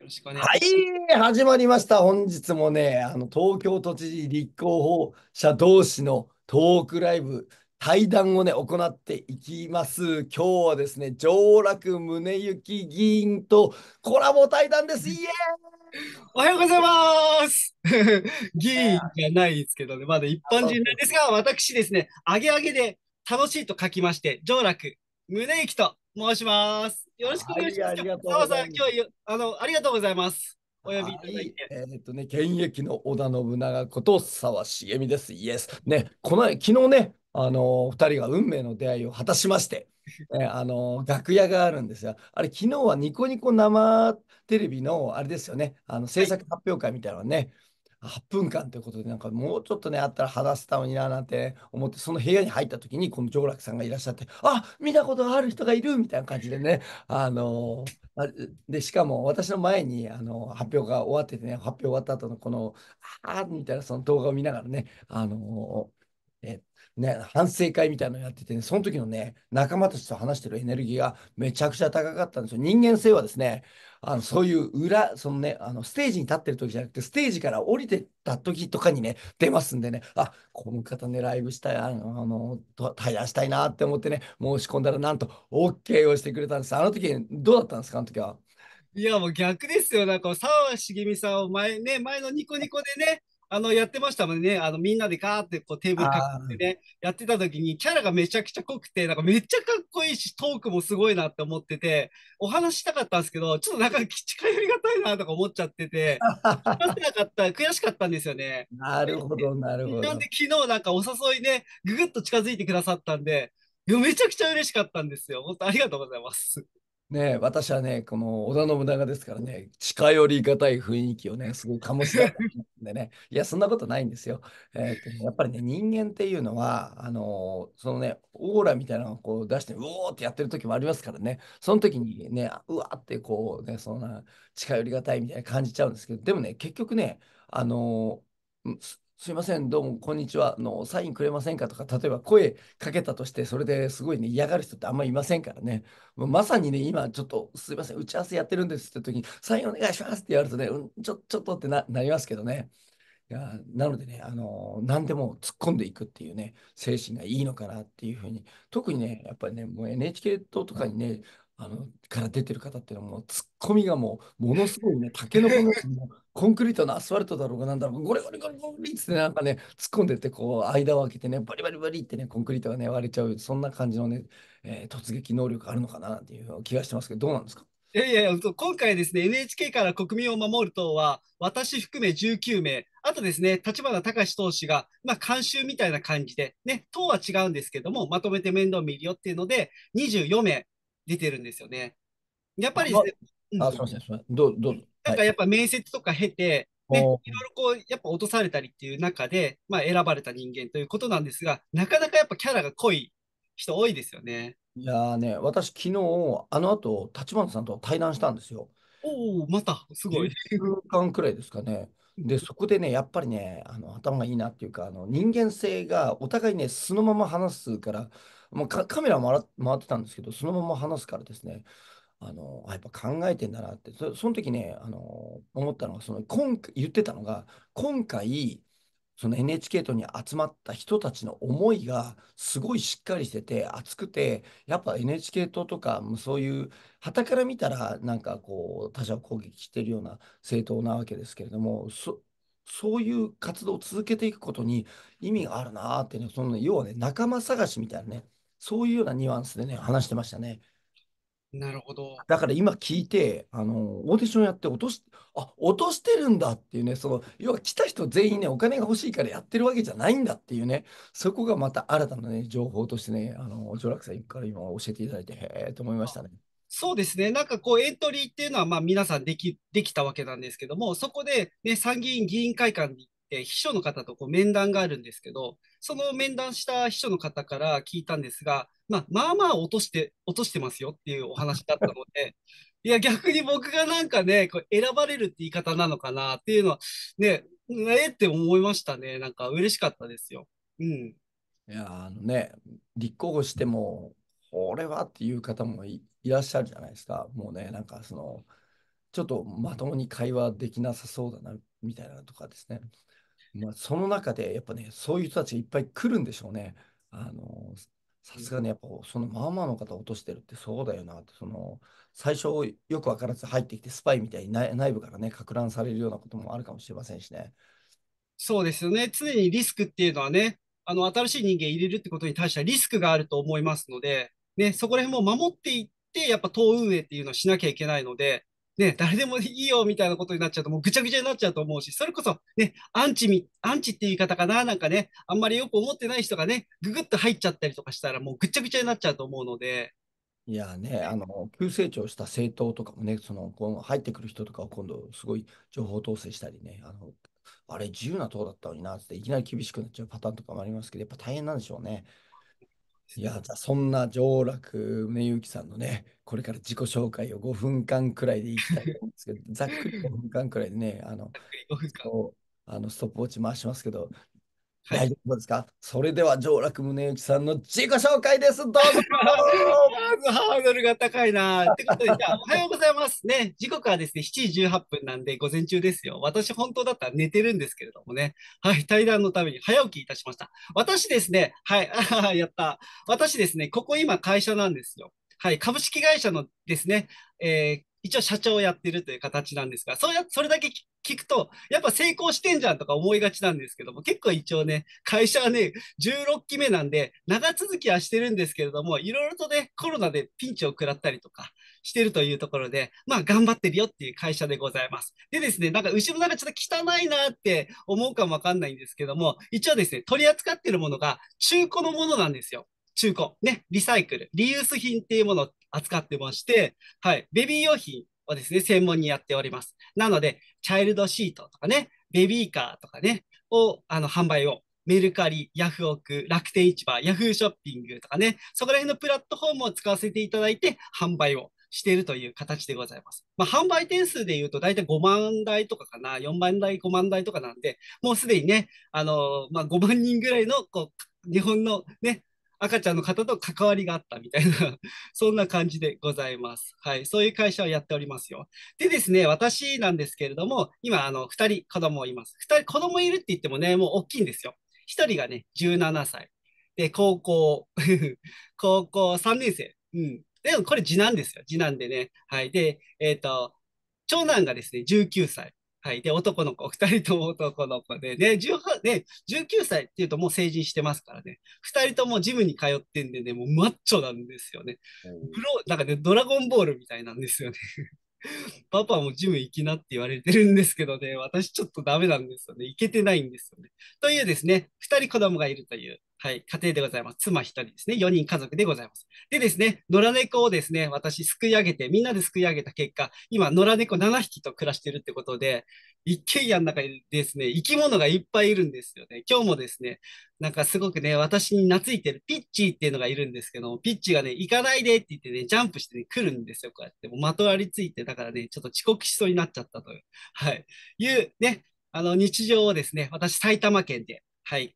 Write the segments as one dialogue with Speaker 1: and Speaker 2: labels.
Speaker 1: よろしくお願い
Speaker 2: します。はい、始まりました。本日もね、あの東京都知事立候補者同士のトークライブ、対談をね、行っていきます。今日はですね、上洛宗行議員とコラボ対談です。イエーイ おはようございます 議員
Speaker 1: じゃないですけどね、まだ一般人なん
Speaker 2: ですが、私です
Speaker 1: ね、あげあげで楽しいと書きまして、上洛宗行と申します。よろしくお願いします。はい、ありがとうございます。
Speaker 2: あのありがとうございます。お呼びいただいて。はい、えー、っとね、現役の織田信長こと沢茂美です。イエス。ね、この昨日ね、あの二人が運命の出会いを果たしまして、ね、あの楽屋があるんですよ。あれ、昨日はニコニコ生テレビのあれですよね、あの制作発表会みたいなのね、はい8分間ということで、なんかもうちょっとね、あったら話せたのにななんて思って、その部屋に入った時に、この上楽さんがいらっしゃって、あ見たことある人がいるみたいな感じでね、あのー、で、しかも私の前に、あのー、発表が終わっててね、発表終わった後のこの、ああみたいなその動画を見ながらね、あのー、えね、反省会みたいなのやってて、ね、その時のね、仲間たちと話してるエネルギーがめちゃくちゃ高かったんですよ。人間性はですね、あのそういう裏、そのね、あのステージに立ってる時じゃなくて、ステージから降りてった時とかにね、出ますんでね、あこの方ね、ライブしたい、あの、対談したいなって思ってね、申し込んだら、なんと OK をしてくれたんです。あの時どうだったんですか、あの時は。
Speaker 1: いや、もう逆ですよ。なんか、沢茂美さんを前ね、前のニコニコでね、あの、やってましたもんね。あの、みんなでガーってこうテーブルかってね、やってた時にキャラがめちゃくちゃ濃くて、なんかめっちゃかっこいいし、トークもすごいなって思ってて、お話したかったんですけど、ちょっとなんか近寄りがたいなとか思っちゃってて、せなかった、悔しかったんですよね。なるほど、なるほど。なんで昨日なんかお誘いで、ね、ぐぐっと近づいてくださったんで、めちゃくちゃ嬉しかったんですよ。本当ありがとうございます。
Speaker 2: ね、私はね、この織田信長ですからね、近寄りがたい雰囲気をね、すごい醸し出すんでね、いや、そんなことないんですよ。えー、やっぱりね、人間っていうのは、あのそのね、オーラみたいなのをこう出して、うおーってやってる時もありますからね、その時にね、うわーってこうね、そんな近寄りがたいみたいな感じちゃうんですけど、でもね、結局ね、あのすいません、どうも、こんにちは。の、サインくれませんかとか、例えば声かけたとして、それですごいね、嫌がる人ってあんまりいませんからね。まさにね、今、ちょっと、すいません、打ち合わせやってるんですって時に、サインお願いしますって言われるとね、うん、ちょ、ちょっとってななりますけどね。いやなのでね、あのー、何でも突っ込んでいくっていうね、精神がいいのかなっていうふうに、特にね、やっぱりね、もう NHK 党とかにね、あのから出てる方っていうのはもうツッコミがもうものすごいね、竹のノのコンクリートのアスファルトだろうがなんだろうゴリゴリゴリゴリってなんかね、突っ込んでってこう間を空けてね、バリバリバリってね、コンクリートがね、割れちゃう、そんな感じのね、えー、突撃能力あるのかなっていう気がしてますけど、どうなんですか
Speaker 1: いやいや、今回ですね、NHK から国民を守る党は、私含め19名、あとですね、立花隆党首が、まあ、監修みたいな感じで、ね、党は違うんですけども、まとめて面倒見るよっていうので、24名、出てるんですよね。やっぱりですね、あ、すみ
Speaker 2: ません、すみません。どうどう
Speaker 1: なんかやっぱ面接とか経て、ね、いろいろこう、やっぱ落とされたりっていう中で、まあ、選ばれた人間ということなんですが、なかなかやっぱキャラが濃い人多いですよね。
Speaker 2: いやね、私、昨日あの後、立花さんと対談したんですよ。おお、また、すごい。1週間くらいですかね。で、そこでね、やっぱりね、あの頭がいいなっていうか、あの人間性がお互いね、素のまま話すから、もうカメラ回ってたんですけど、そのまま話すからですね、あのやっぱ考えてんだなって、そその時ね、あの思ったのがその今、言ってたのが、今回、その NHK 党に集まった人たちの思いがすごいしっかりしてて熱くてやっぱ NHK 党とかそういう旗から見たらなんかこう他者を攻撃してるような政党なわけですけれどもそそういう活動を続けていくことに意味があるなーっていうのはその要はね仲間探しみたいなねそういうようなニュアンスでね、話してましたね。なるほど。だから今聞いて、あの、オーディションやって落とし、あ、落としてるんだっていうね、その、要は来た人全員ね、お金が欲しいからやってるわけじゃないんだっていうね、そこがまた新たなね、情報としてね、あの、上洛さんから今教えていただいて、へえと思いましたね。
Speaker 1: そうですね、なんかこうエントリーっていうのは、まあ、皆さんできできたわけなんですけども、そこで、ね、参議院議員会館に行っえて秘書の方とこう面談があるんですけど、その面談した秘書の方から聞いたんですが、まあ、まあまあ落として、落としてますよっていうお話だったので、いや、逆に僕がなんかね、こう選ばれるって言い方なのかなっていうのは、ね、えって思いましたね。なんか嬉しかったですよ。
Speaker 2: うん。いや、あのね、立候補しても、俺はっていう方もいらっしゃるじゃないですか。もうね、なんかその、ちょっとまともに会話できなさそうだなみたいなとかですね。まあ、その中で、やっぱね、そういう人たちがいっぱい来るんでしょうね。あの、さすがね、やっぱ、そのまあまあの方落としてるって、そうだよなって、その、最初よくわからず入ってきて、スパイみたいに内内部からね、か乱されるようなこともあるかもしれませんしね。
Speaker 1: そうですよね。常にリスクっていうのはね、あの、新しい人間入れるってことに対してはリスクがあると思いますので、ね、そこら辺も守っていって、やっぱ党運営っていうのをしなきゃいけないので、ね、誰でもいいよみたいなことになっちゃうと、もうぐちゃぐちゃになっちゃうと思うし、それこそ、ね、アンチみ、アンチって言い方かな、なんかね、あんまりよく思ってない人がね、ぐぐっと入っちゃったりとかしたら、もうぐちゃぐちゃになっちゃうと思うので。
Speaker 2: いやね、あの、急成長した政党とかもね、その、この入ってくる人とかを今度、すごい情報統制したりね、あの、あれ、自由な党だったのにな、っていきなり厳しくなっちゃうパターンとかもありますけど、やっぱ大変なんでしょうね。いや、じゃあそんな上洛宗行さんのね、これから自己紹介を5分間くらいでいきたいと思うんですけど、ざっくり5分間くらいでね、あの、あのストップウォッチ回しますけど、大丈夫ですか、それでは上洛宗之さんの自己紹介です。どうぞ。ハードルが高いな。ってこ
Speaker 1: とで、じゃあ、おはようございますね。時刻はですね、7時18分なんで、午前中ですよ。私、本当だったら寝てるんですけれどもね。はい、対談のために早起きいたしました。私ですね、はい、やった。私ですね、ここ今会社なんですよ。はい、株式会社のですね、えー、一応社長をやってるという形なんですが、そうやそれだけ聞くと、やっぱ成功してんじゃんとか思いがちなんですけども、結構一応ね、会社はね、16期目なんで、長続きはしてるんですけれども、いろいろとね、コロナでピンチを食らったりとかしてるというところで、まあ、頑張ってるよっていう会社でございます。でですね、なんか後ろなんかちょっと汚いなって思うかもわかんないんですけども、一応ですね、取り扱ってるものが中古のものなんですよ。中古、ね、リサイクル、リユース品っていうものを扱ってまして、はい、ベビー用品をですね、専門にやっております。なので、チャイルドシートとかね、ベビーカーとかね、を、あの、販売を、メルカリ、ヤフオク、楽天市場、ヤフーショッピングとかね、そこら辺のプラットフォームを使わせていただいて、販売をしているという形でございます。まあ、販売点数でいうと、だいたい5万台とかかな、4万台、5万台とかなんで、もうすでにね、あのー、まあ、5万人ぐらいのこう日本の、ね、赤ちゃんの方と関わりがあったみたいな そんな感じでございます。はい。そういう会社をやっておりますよ。でですね、私なんですけれども、今、あの、2人子供います。2人、子供いるって言ってもね、もう大きいんですよ。1人がね、17歳。で、高校、高校3年生。うん。でもこれ次男ですよ。次男でね。はい。で、えっ、ー、と、長男がですね、19歳。はい、で男の子2 人とも男の子でで18で19歳っていうともう成人してますからね2人ともジムに通ってんでねもうマッチョなんですよねプロなんかねドラゴンボールみたいなんですよね パパもジム行きなって言われてるんですけどね私ちょっとダメなんですよね行けてないんですよねというですね2人子供がいるというはい、家庭でございます。妻1人ですね。4人家族でございます。でですね、野良猫をですね、私、すくい上げて、みんなですくい上げた結果、今、野良猫7匹と暮らしてるってことで、一軒家の中にですね、生き物がいっぱいいるんですよね。今日もですね、なんかすごくね、私に懐いてるピッチーっていうのがいるんですけど、ピッチーがね、行かないでって言ってね、ジャンプしてね、来るんですよ、こうやって。もうまとわりついて、だからね、ちょっと遅刻しそうになっちゃったという、はい、いうね、あの日常をですね、私、埼玉県で、はい、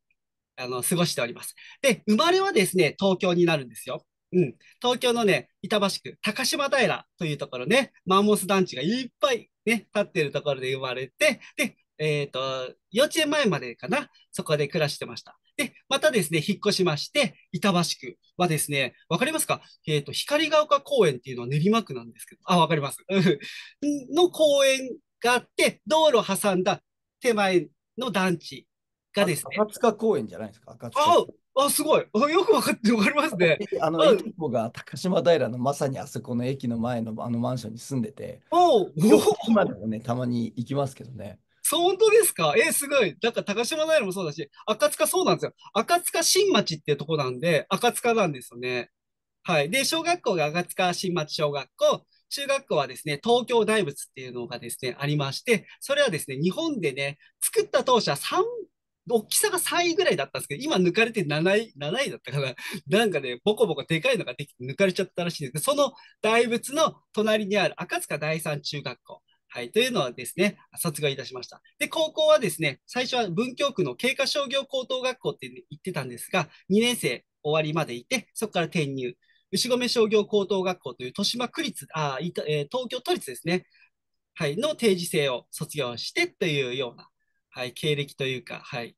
Speaker 1: あの過ごしております。で、生まれはですね、東京になるんですよ。うん、東京のね、板橋区、高島平というところね、マンモス団地がいっぱいね、立っているところで生まれて、で、えっ、ー、と、幼稚園前までかな、そこで暮らしてました。で、またですね、引っ越しまして、板橋区はですね、わかりますかえっ、ー、と、光が丘公園っていうのは練馬区なんですけど、あ、わかります。の公園があって、道路を挟んだ
Speaker 2: 手前の団地がですね。赤塚公園じゃないですか、赤塚。ああ、すごい。よく分かって、分かりますね。あの、あ駅が高島平のまさにあそこの駅の前のあのマンションに住んでて、おお今でもね、たまに行きますけどね。そう、本当で
Speaker 1: すかえー、すごい。なんか高島平もそうだし、赤塚そうなんですよ。赤塚新町ってとこなんで、赤塚なんですよね。はい。で、小学校が赤塚新町小学校、中学校はですね、東京大仏っていうのがですね、ありまして、それはですね、日本でね、作った当初は大きさが3位ぐらいだったんですけど、今抜かれて7位、7位だったかな。なんかね、ボコボコでかいのができて抜かれちゃったらしいんですけど、その大仏の隣にある赤塚第三中学校。はい、というのはですね、卒業いたしました。で、高校はですね、最初は文京区の経過商業高等学校って言ってたんですが、2年生終わりまでいて、そこから転入。牛込商業高等学校という豊島区立、あ、えー、東京都立ですね。はい、の定時制を卒業してというようなはい、経歴というか、はい、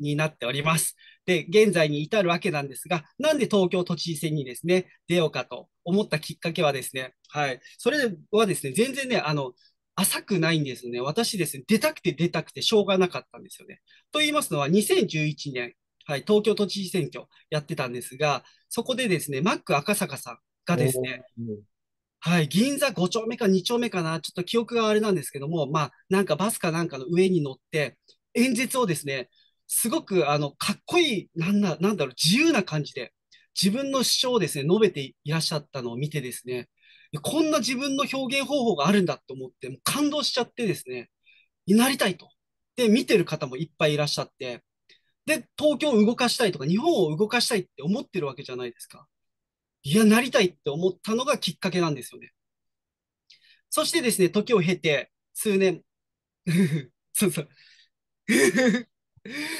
Speaker 1: になっております。で、現在に至るわけなんですが、なんで東京都知事選にですね、出ようかと思ったきっかけはですね、はい、それはですね、全然ね、あの、浅くないんですね。私ですね、出たくて出たくてしょうがなかったんですよね。と言いますのは、2011年、はい、東京都知事選挙やってたんですが、そこでですね、マック赤坂さんがですね、はい、銀座5丁目か2丁目かな、ちょっと記憶があれなんですけども、まあ、なんかバスかなんかの上に乗って、演説をですね、すごくあのかっこいい、なんだなんだろう、自由な感じで、自分の主張をですね、述べていらっしゃったのを見てですね、こんな自分の表現方法があるんだと思って、もう感動しちゃってですね、なりたいと。で、見てる方もいっぱいいらっしゃって、で、東京を動かしたいとか、日本を動かしたいって思ってるわけじゃないですか。いや、なりたいって思ったのがきっかけなんですよね。そしてですね、時を経て、数年、そうそう。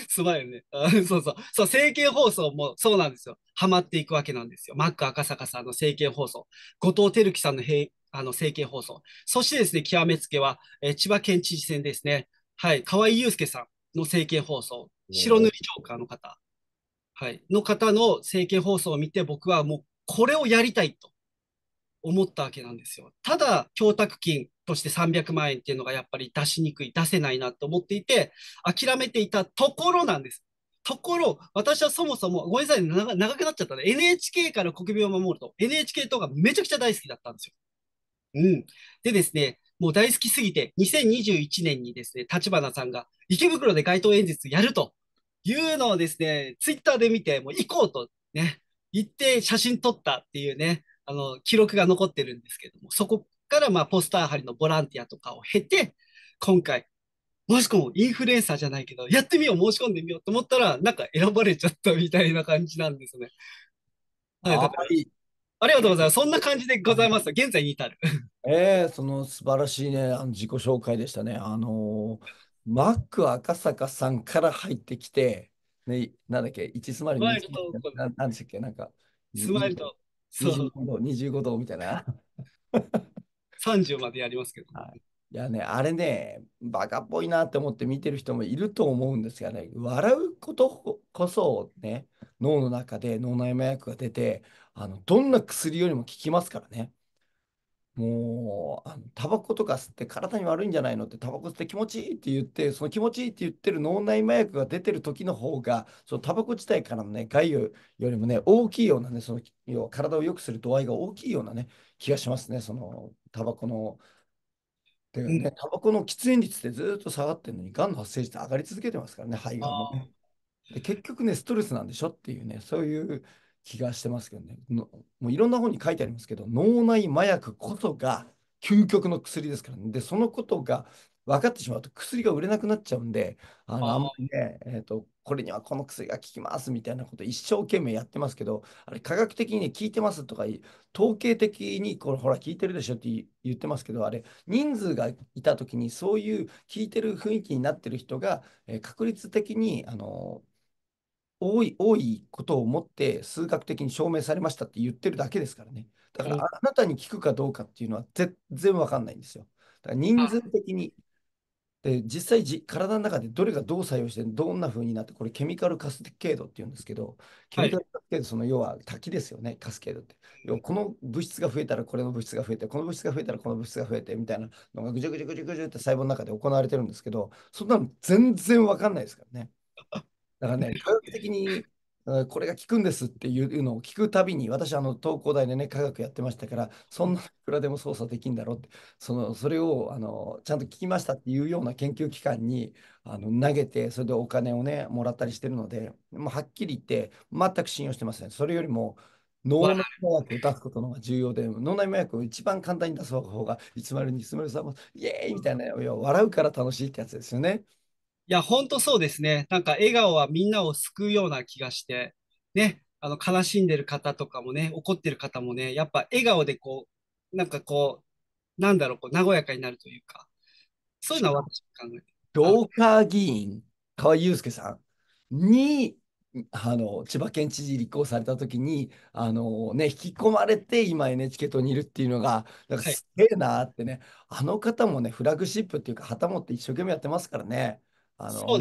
Speaker 1: すまいよね。そうそう。そう、政見放送もそうなんですよ。ハマっていくわけなんですよ。マック赤坂さんの政見放送、後藤輝樹さんのへあの政見放送、そしてですね、極めつけは、え千葉県知事選ですね。はい、河合祐介さんの政見放送、白塗りジョーカーの方、はい、の方の政見放送を見て、僕はもうこれをやりたいと思ったわけなんですよ。ただ、供託金として300万円っていうのがやっぱり出しにくい、出せないなと思っていて、諦めていたところなんです。ところ、私はそもそも、ごめんなさい、長くなっちゃったね。NHK から国民を守ると、NHK 党がめちゃくちゃ大好きだったんですよ。うん。でですね、もう大好きすぎて、2021年にですね、立花さんが池袋で街頭演説やるというのをですね、ツイッターで見て、もう行こうとね、行って写真撮ったっていうね、あの、記録が残ってるんですけども、そこからまあポスター貼りのボランティアとかを経て、今回、もしくもインフルエンサーじゃないけど、やってみよう、申し込んでみようと思ったら、なんか選ばれちゃったみたいな感じなんですね。はい、だからありがとうございます。そんな感じでございます。現在に至る。
Speaker 2: ええー、その素晴らしいね、あの自己紹介でしたね。あのー、マック赤坂さんから入ってきて、ね、なんだっけ、一スマイル、2スマイルなんでしたっけ、なんか、スマイルと、そう、二十五度みたいな。
Speaker 1: 三十までやりますけど、はい。
Speaker 2: いやね、あれね、バカっぽいなって思って見てる人もいると思うんですがね、笑うことこそね、脳の中で脳内麻薬が出て、あのどんな薬よりも効きますからね。もう、あのタバコとか吸って体に悪いんじゃないのって、タバコ吸って気持ちいいって言って、その気持ちいいって言ってる脳内麻薬が出てる時の方が、そのタバコ自体からのね、害よりもね、大きいようなね、その要は体を良くする度合いが大きいようなね、気がしますね、そのタバコの。でね、タバコの喫煙率ってずっと下がってるのに、がんの発生率上がり続けてますからね、肺がんも、ね。で結局ね、ストレスなんでしょっていうね、そういう気がしてますけどねのもういろんな本に書いてありますけど脳内麻薬こそが究極の薬ですからねでそのことが分かってしまうと薬が売れなくなっちゃうんであのあんまりね、えーと、これにはこの薬が効きますみたいなこと一生懸命やってますけどあれ科学的に、ね、効いてますとか統計的にこれほら効いてるでしょって言ってますけどあれ人数がいた時にそういう効いてる雰囲気になってる人が、えー、確率的にあのー多い、多いことをもって数学的に証明されましたって言ってるだけですからね。だからあなたに聞くかどうかっていうのは全然わかんないんですよ。だから人数的に。で実際じ、体の中でどれがどう作用して、どんな風になって、これケミカルカスケードっていうんですけど、ケミカルカスケード、その要は滝ですよね、カスケードって。要はこの物質が増えたらこれの物質が増えて、この物質が増えたらこの物質が増えてみたいなのがぐじゅぐじゅぐじゅぐじゅって細胞の中で行われてるんですけど、そんなの全然わかんないですからね。だからね、科学的にこれが効くんですっていうのを聞くたびに、私、あの東工大でね、科学やってましたから、そんないくらでも操作できるんだろうって、そのそれをあのちゃんと聞きましたっていうような研究機関にあの投げて、それでお金をね、もらったりしてるので、もう、はっきり言って、全く信用してません、それよりも脳内麻薬を出すことの方が重要で、脳内麻薬を一番簡単に出す方が、いつ102、1 0も、イエーイみたいな、笑うから楽しいってやつですよね。いや、本当そうですね。
Speaker 1: なんか笑顔はみんなを救うような気がして、ね、あの悲しんでる方とかもね、怒ってる方もね、やっぱ笑顔でこう、なんかこう、なんだろう、こう和やかになるというか、そういうのは私考えて
Speaker 2: カー議員、河合祐介さんに、あの千葉県知事立候補された時にあの、ね、引き込まれて今 NHK 党にいるっていうのがなんかすげえなってね、はい、あの方もねフラッグシップっていうか旗持って一生懸命やってますからね。あの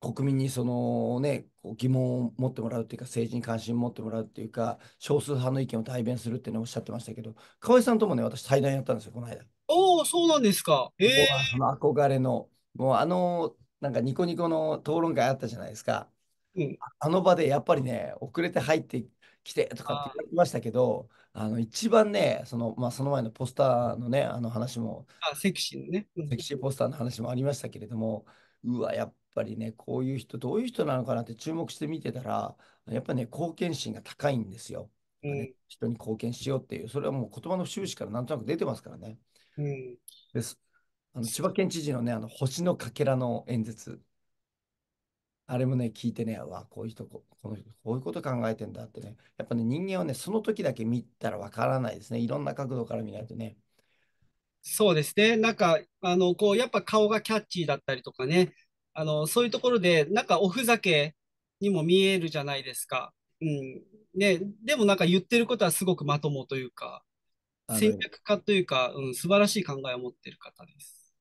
Speaker 2: 国民にその、ね、疑問を持ってもらうというか、政治に関心を持ってもらうというか、少数派の意見を代弁するっていうのをおっしゃってましたけど、河合さんともね、私、対談やったんですよ、この間。おお、そうなんですか。えー、の憧れの、もうあの、なんかニコニコの討論会あったじゃないですか。うん、あの場でやっぱりね、遅れて入ってきてとかって言いましたけど、あの一番ね、その,、まあ、その前のポスターのね、あの話も、あセクシーのね、セクシーポスターの話もありましたけれども、うわ、やっぱりね、こういう人、どういう人なのかなって注目して見てたら、やっぱね、貢献心が高いんですよ。う人に貢献しようっていう、それはもう言葉の終始からなんとなく出てますからね。ですあの千葉県知事のね、あの星のかけらの演説。あれもね、聞いてね、わ、こういう人、この人、こういうこと考えてんだってね、やっぱね、人間はね、その時だけ見たらわからないですね。いろんな角度から見ないとね。そうですね。なんか、あの、こう、やっぱ顔がキャッチーだったりとかね。
Speaker 1: あの、そういうところで、なんかおふざけにも見えるじゃないですか。うん。ね、でもなんか言ってることはすごくまともというか、戦略家というか、うん、素晴らしい考えを持っている方です。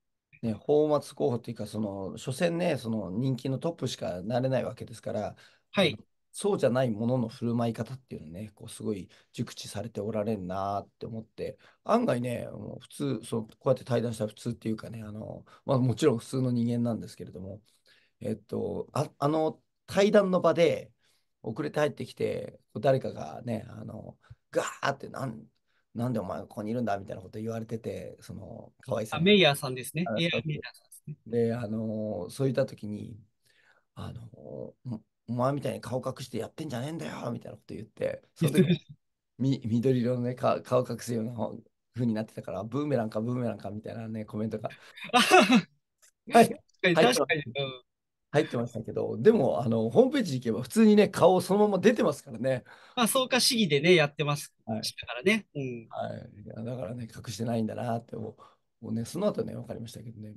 Speaker 2: ね、泡沫候補というか、その、所詮ね、その人気のトップしかなれないわけですから、はい。そうじゃないものの振る舞い方っていうのね、こうすごい熟知されておられんなって思って、案外ね、もう普通、そうこうやって対談した普通っていうかね、あのまあ、もちろん普通の人間なんですけれども、えっと、ああの対談の場で遅れて入ってきて、誰かがね、あのガーってなん、なんでお前ここにいるんだみたいなこと言われてて、そのわいさ。メイヤーさんですね。メイヤーさんですね。で、あの、そういった時に、あの、お前みたいに顔隠してやってんじゃねえんだよみたいなこと言って、その時み緑色のね、顔隠すような風になってたから、ブーメランかブーメランかみたいなね、コメントが。はい、確かに。入ってましたけど、でも、あの、ホームページ行けば普通にね、顔そのまま出てますからね。まあ、そうか市議でね、やってます。はい、からね、うん。はい。だからね、隠してないんだなって思う、もうね、その後ね、分かりましたけどね。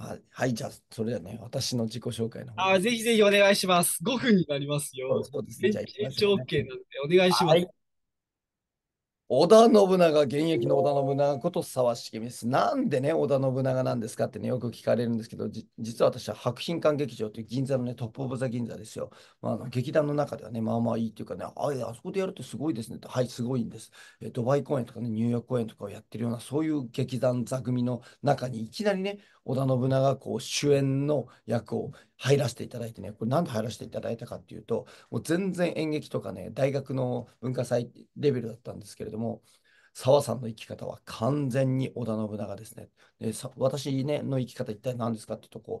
Speaker 2: はい、はい、じゃあ、それではね、私の自己紹介のあ。ぜひぜひお願いします。5分になりますよ。そうですね。じゃあ、ね、延長 OK なので、お願いします。はい織田信長、現役の織田信長こと沢重です。なんでね、織田信長なんですかってね、よく聞かれるんですけど、実は私は白品館劇場という銀座のね、トップオブザ銀座ですよ。まあ、あの劇団の中ではね、まあまあいいっていうかね、ああそこでやるってすごいですねって、はい、すごいんです。えドバイ公演とかね、ニューヨーク公演とかをやってるような、そういう劇団座組の中にいきなりね、織田信長う主演の役を入らせていただいてね、これなんで入らせていただいたかっていうと、もう全然演劇とかね、大学の文化祭レベルだったんですけれども、澤さんの生き方は完全に織田信長ですね。で私、ね、の生き方一体何ですかってとこ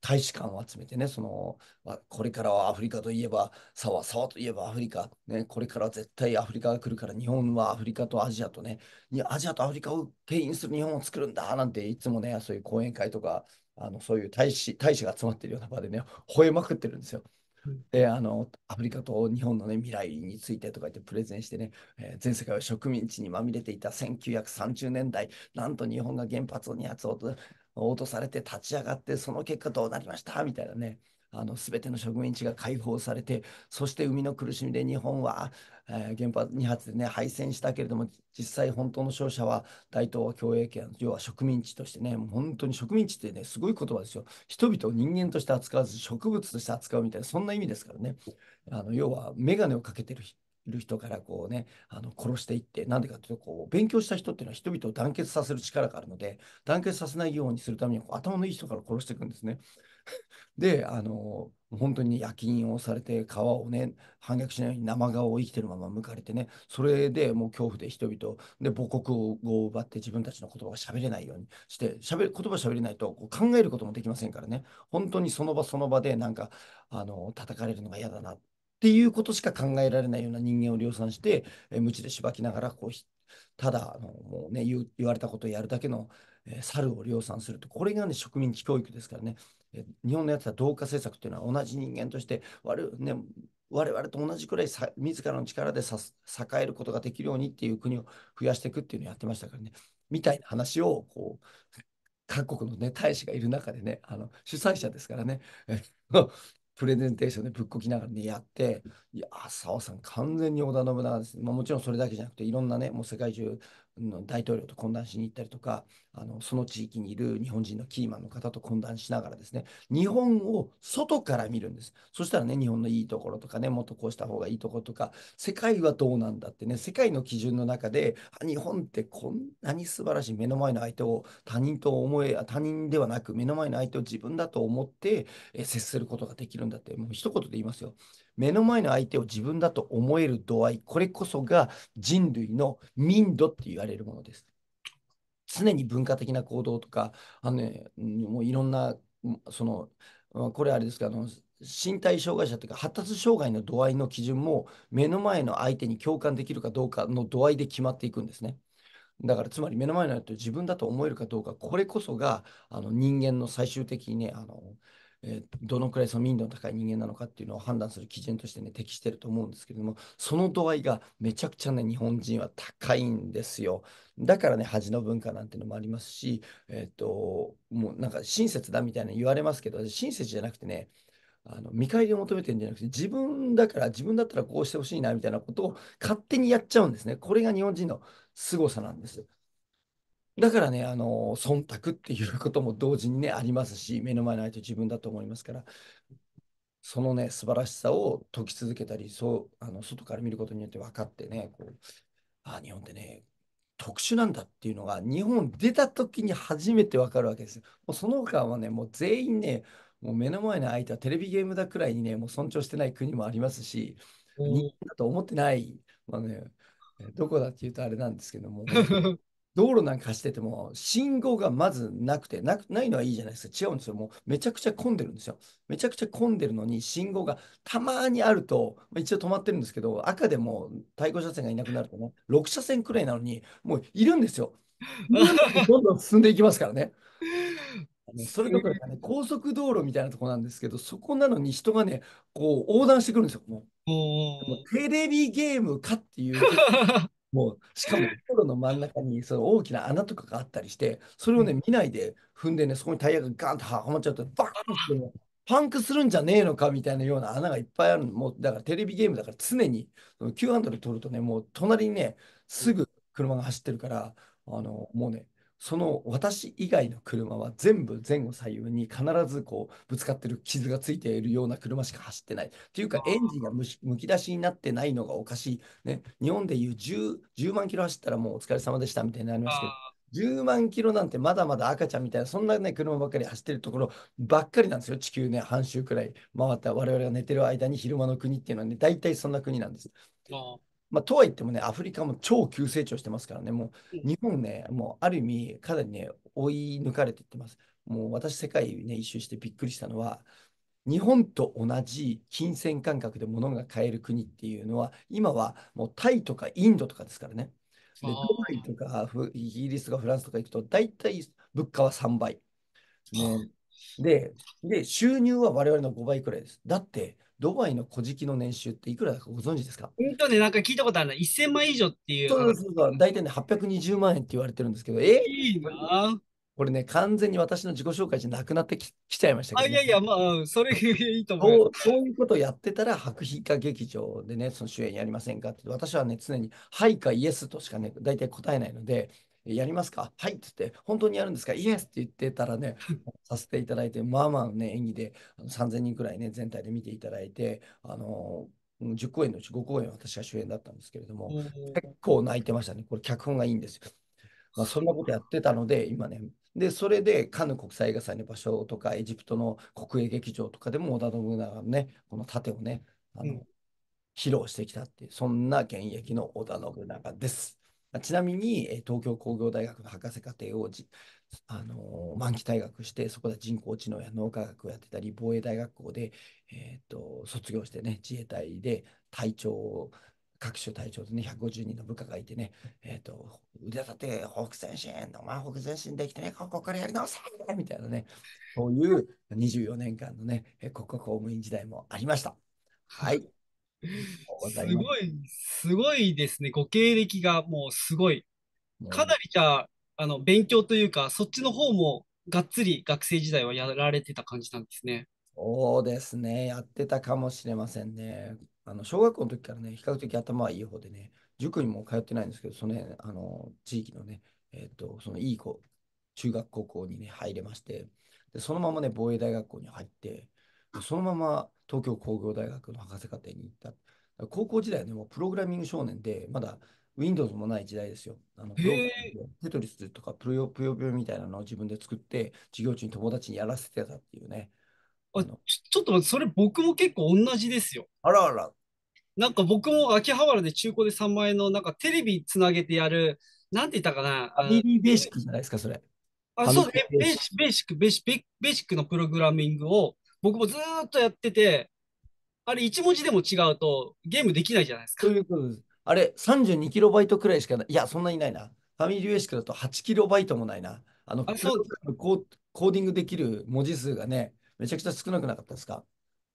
Speaker 2: 大使館を集めてね、その、まこれからはアフリカといえば、澤、沢といえばアフリカ、ね、これから絶対アフリカが来るから、日本はアフリカとアジアとね、アジアとアフリカを牽引する日本を作るんだ、なんていつもね、そういう講演会とか、あのそういう大使大使が集まっているような場でね吠えまくってるんですよ。であのアフリカと日本の、ね、未来についてとか言ってプレゼンしてね、えー、全世界は植民地にまみれていた1930年代なんと日本が原発を2発落とされて立ち上がってその結果どうなりましたみたいなねあの全ての植民地が解放されてそして海の苦しみで日本は、えー、原発2発でね敗戦したけれども実際本当の勝者は大東亜共栄圏要は植民地としてねもう本当に植民地ってねすごい言葉ですよ人々を人間として扱わず植物として扱うみたいなそんな意味ですからねあの要は眼鏡をかけてるる人からこうねあの殺していってなんでかというとこう勉強した人っていうのは人々を団結させる力があるので団結させないようにするために頭のいい人から殺していくんですね。であの本当に夜勤をされて川をね反逆しないように生川を生きてるまま向かれてねそれでもう恐怖で人々で母国語を奪って自分たちの言葉ゃ喋れないようにしてしゃべ言葉喋れないとこう考えることもできませんからね本当にその場その場でなんかあの叩かれるのが嫌だなっていうことしか考えられないような人間を量産してえ無知でしばきながらこうただあのもうね言われたことをやるだけの、えー、猿を量産するとこれがね植民地教育ですからね日本のやつは同化政策っていうのは同じ人間として悪、ね、我々と同じくらいさ自らの力でさ栄えることができるようにっていう国を増やしていくっていうのをやってましたからねみたいな話をこう各国の、ね、大使がいる中でねあの主催者ですからね プレゼンテーションでぶっこきながらねやっていや澤さん完全に織田信長です、まあ、もちろんそれだけじゃなくていろんなねもう世界中の大統領と懇談しに行ったりとかあのその地域にいる日本人のキーマンの方と懇談しながらですね日本を外から見るんですそしたらね日本のいいところとかねもっとこうした方がいいところとか世界はどうなんだってね世界の基準の中で日本ってこんなに素晴らしい目の前の相手を他人と思え他人ではなく目の前の相手を自分だと思って接することができるんだってもう一言で言いますよ目の前の相手を自分だと思える度合いこれこそが人類の民度って言われるものです常に文化的な行動とか、あのね、もういろんな、その、これあれですか、あの、身体障害者というか発達障害の度合いの基準も目の前の相手に共感できるかどうかの度合いで決まっていくんですね。だからつまり目の前の相手を自分だと思えるかどうかこれこそがあの人間の最終的にねあのえー、どのくらいその民度の高い人間なのかっていうのを判断する基準としてね、適してると思うんですけれども、その度合いがめちゃくちゃね、日本人は高いんですよ。だからね、恥の文化なんてのもありますし、えっ、と、もうなんか親切だみたいな言われますけど、親切じゃなくてね、あの見返りを求めてるんじゃなくて自分だから自分だったらこうしてほしいなみたいなことを勝手にやっちゃうんですねこれが日本人の凄さなんですだからね、あの、忖度っていうことも同時にね、ありますし、目の前の相手自分だと思いますから、そのね、素晴らしさを解き続けたり、そう、あの、外から見ることによって分かってね、こう、あ、日本ってね、特殊なんだっていうのが、日本出た時に初めて分かるわけです。もうその他はね、もう全員ね、もう目の前の相手はテレビゲームだくらいにね、もう尊重してない国もありますし、人間だと思ってない、まあね、どこだっていうとあれなんですけども、道路なんか走ってても、信号がまずなくてな、ないのはいいじゃないですか。違うんですよ。もうめちゃくちゃ混んでるんですよ。めちゃくちゃ混んでるのに、信号がたまにあると、まあ、一応止まってるんですけど、赤でも対向車線がいなくなるとね、6車線くらいなのに、もういるんですよ。どんどん進んでいきますからね。それどころかね、高速道路みたいなとこなんですけど、そこなのに人がね、こう横断してくるんですよ。もうテレビゲームかっていう。もう、しかも道路の真ん中にその大きな穴とかがあったりして、それをね、見ないで踏んでね、そこにタイヤがガンとはまっちゃうと、バーンって、パンクするんじゃねえのかみたいなような穴がいっぱいあるの。もう、だからテレビゲームだから常に、急ハンドル取るとね、もう隣にね、すぐ車が走ってるから、あの、もうね、その私以外の車は全部前後左右に必ずこうぶつかってる傷がついているような車しか走ってない。というかエンジンがむき出しになってないのがおかしい。ね、日本でいう 10, 10万キロ走ったらもうお疲れ様でしたみたいになりますけど。10万キロなんてまだまだ赤ちゃんみたいな、そんなね、車ばっかり走ってるところばっかりなんですよ。地球ね、半周くらい回った我々が寝てる間に昼間の国っていうのはね、大体そんな国なんです。まあ、とはいってもね、アフリカも超急成長してますからね、もう日本ね、もうある意味、かなりね、追い抜かれていってます。もう私、世界ね、一周してびっくりしたのは、日本と同じ金銭感覚で物が買える国っていうのは、今はもうタイとかインドとかですからね。で、ドバイとかイギリスとかフランスとか行くと、大体物価は3倍。ね、でで、収入は我々の5倍くらいです。だって、ドバイの小敷の年収っていくらだかご存知ですか
Speaker 1: 本当ね、なんか聞いたことあるな。1000万以上っていう。そうそ
Speaker 2: うそう。大体ね、820万円って言われてるんですけど、えいいなこれね、完全に私の自己紹介じゃなくなってきちゃいましたけど、ね、あ、いやい
Speaker 1: や、まあ、それいいと思う。
Speaker 2: そういうことやってたら、白皮化劇場でね、その主演やりませんかって、私はね、常に、はいかイエスとしかね、大体答えないので、やりますかはいっつって、本当にやるんですかイエスって言ってたらね、させていただいて、まあまあね、演技で3000人くらいね、全体で見ていただいて、あのー、10公演のうち5公演私が主演だったんですけれども、結構泣いてましたね。これ脚本がいいんですよ。まあ、そんなことやってたので、今ね、で、それでカヌ国際映画祭の場所とか、エジプトの国営劇場とかでも織田信長のね、この盾をね、あの、うん、披露してきたっていう、そんな現役の織田信長です。ちなみに、東京工業大学の博士課程をあの満期退学して、そこで人工知能や脳科学をやってたり、防衛大学校で、えーと、卒業してね、自衛隊で隊長各種隊長でね、150人の部下がいてね、えっ、ー、と、腕立て、北前進、お前北前進できてね、ここからやり直せみたいなね、そういう24年間のね、国家公務員時代もありました。はい。すご
Speaker 1: い、すごいですね。ご経歴がもうすごい。かなりじゃあ、あの、勉強というか、そっちの方もがっつり学生時代はやられてた感じなんですね。
Speaker 2: そうですね。やってたかもしれませんね。あの、小学校の時からね、比較的頭はいい方でね、塾にも通ってないんですけど、その、辺、あの、地域のね、えっ、ー、と、そのいい子、中学高校にね、入れまして、で、そのままね、防衛大学校に入って、そのまま東京工業大学の博士課程に行った。高校時代はね、もうプログラミング少年で、まだ Windows もない時代ですよ。あのテトリスとかプヨプヨプヨみたいなのを自分で作って、授業中に友達にやらせてたっていうね。あちょっと待って、それ僕も結構同じですよ。あらあら。なんか僕も
Speaker 1: 秋葉原で中古で3万円の、なんかテレビつなげてやる、なんて言ったかな。ファミ
Speaker 2: リーベーシックじゃないですか、それ。あ、そうベーシ
Speaker 1: ック、ベーシック、ベーシックのプログラミングを、
Speaker 2: 僕もずっとやってて、あれ1文字でも違うとゲームできないじゃないですか。そういうことです。あれ、32キロバイトくらいしかない。いや、そんなにないな。ファミリーシクだと8キロバイトもないな。あの、あそうコーディングできる文字数がね、めちゃくちゃ少なくなかったですか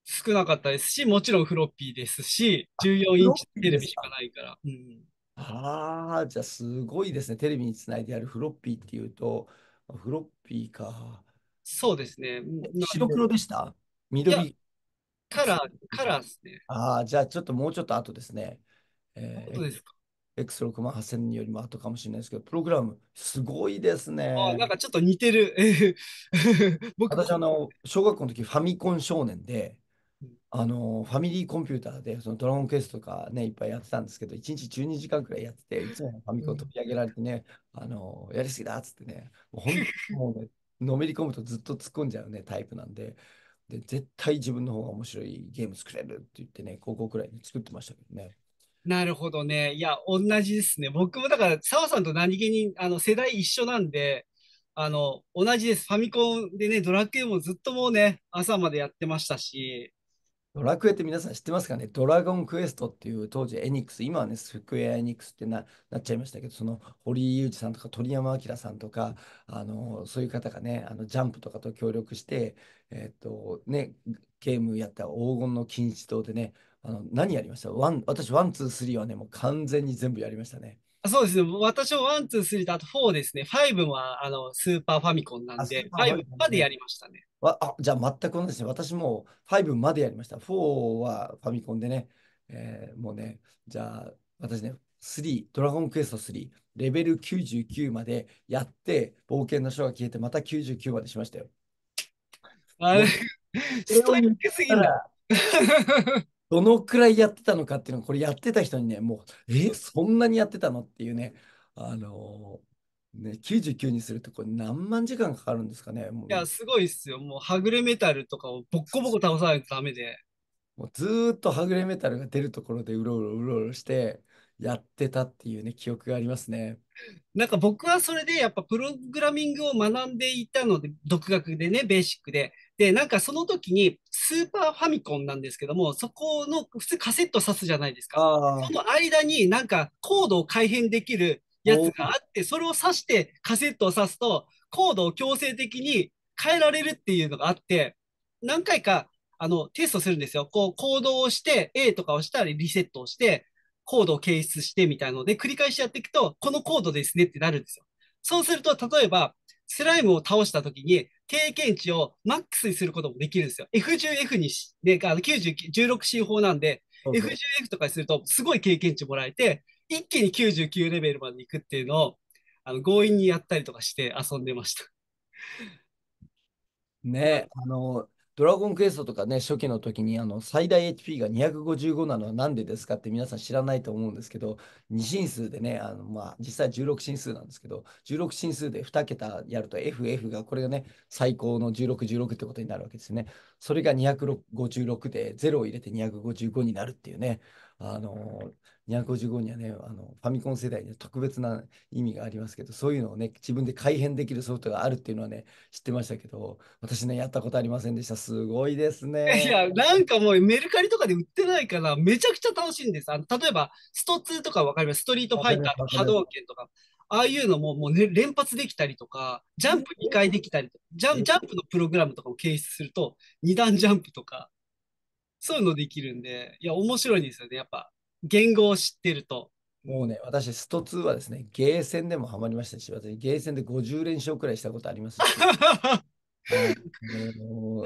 Speaker 1: 少なかったですし、もちろんフロッピーですし、14インチテレビしかないから。うん、
Speaker 2: ああ、じゃあすごいですね。テレビにつないでやるフロッピーっていうと、フロッピーか。
Speaker 1: そうですね。白黒でした
Speaker 2: 緑。カラー、カラーですね。ああ、じゃあちょっともうちょっと後ですね。えー、どうですか。X6 8000人よりも後かもしれないですけど、プログラム、すごいですね。あなんかちょっと似てる。僕私あの、小学校の時ファミコン少年で、あのファミリーコンピューターでそのドラゴンクエストとか、ね、いっぱいやってたんですけど、1日12時間くらいやってて、いつもファミコン取り上げられてね、うん、あのやりすぎだっつってね、もう本当 もうね、のめり込むとずっと突っ込んじゃうね、タイプなんで、で絶対自分の方が面白いゲーム作れるって言ってね、高校くらいに作ってましたけどね。
Speaker 1: なるほどね。いや、同じですね。僕もだから、澤さんと何気にあの世代一緒なんで、あの、同じです。ファミコンでね、ドラクエもずっともうね、朝までやってましたし、
Speaker 2: ドラクエって皆さん知ってますかねドラゴンクエストっていう当時エニックス、今はね、スクエアエニックスってななっちゃいましたけど、その堀井雄二さんとか鳥山明さんとか、あのそういう方がね、あのジャンプとかと協力して、えっ、とね、ゲームやった黄金の金字塔でね、あの何やりましたワン私、ワン、ツー、スリーはね、もう完全に全部やりましたね。そ
Speaker 1: うですね。私はワン、ツー、スリーと、あとフォーですね。ファイブは、あの、スーパーファミコンなんで、ファイブまでやりましたね。
Speaker 2: あ、じゃあ全く同じですね。私もファイブまでやりました。フォーはファミコンでね、えー、もうね、じゃあ、私ね、3、ドラゴンクエスト3、レベル99までやって、冒険の書が消えて、また99までしましたよ。
Speaker 1: あれ、ストイックすぎる。
Speaker 2: どのくらいやってたのかっていうのを、これやってた人にね、もう、え、そんなにやってたのっていうね、あのー、ね、99にするとこれ何万時間かかるんですかね。もういや、
Speaker 1: すごいっすよ。もう、はぐれメタルとかをボッコボコ倒さないとダメで。
Speaker 2: もうずーっとはぐれメタルが出るところでうろうろうろうろして、やってたっていうね記憶がありますね。なんか僕はそれでやっぱ
Speaker 1: プログラミングを学んでいたので独学でねベーシックでで、なんかその時に、スーパーファミコンなんですけども、そこの、普通カセット挿すじゃないですか。その間になんかコードを改変できるやつがあって、それを刺してカセットを挿すと、コードを強制的に変えられるっていうのがあって、何回か、あの、テストするんですよ。こう、行動をして、A とかをしたりリセットをして、コードを検出してみたいので、繰り返しやっていくと、このコードですねってなるんですよ。そうすると、例えば、スライムを倒した時に、経験値をマックスにすることもできるんですよ。F10F にし、ね、あの 96C 法なんで、F10F とかにすると、すごい経験値もらえて、一気に99レベルまでいくっていうのを、あの強引にやったりとかして遊んでました。
Speaker 2: ね、あの、ドラゴンクエストとかね、初期の時にあの最大 HP が255なのはなんでですかって皆さん知らないと思うんですけど、2進数でね、あのまあ、実際16進数なんですけど、16進数で2桁やると FF が、これがね、最高の16、16ってことになるわけですね。それが256で0を入れて255になるっていうね、あのー255にはね、あのファミコン世代には特別な意味がありますけど、そういうのをね、自分で改変できるソフトがあるっていうのはね、知ってましたけど、私ね、やったことありませんでした。すごいですね。いや、なんかもうメルカリとかで売ってないから、めちゃくちゃ楽しいんです。あの例え
Speaker 1: ば、スト2とかわかりますストリートファイターとか波動拳とか。ああいうのももう、ね、連発できたりとか、ジャンプ2回できたりとかジャ、ジャンプのプログラムとかを掲出すると、2段ジャンプとか、そういうのできるんで、いや、面白いんですよね、やっぱ。言語
Speaker 2: を知ってると。もうね、私、スト2はですね、ゲーセンでもハマりましたし、私、ゲーセンで50連勝くらいしたことあります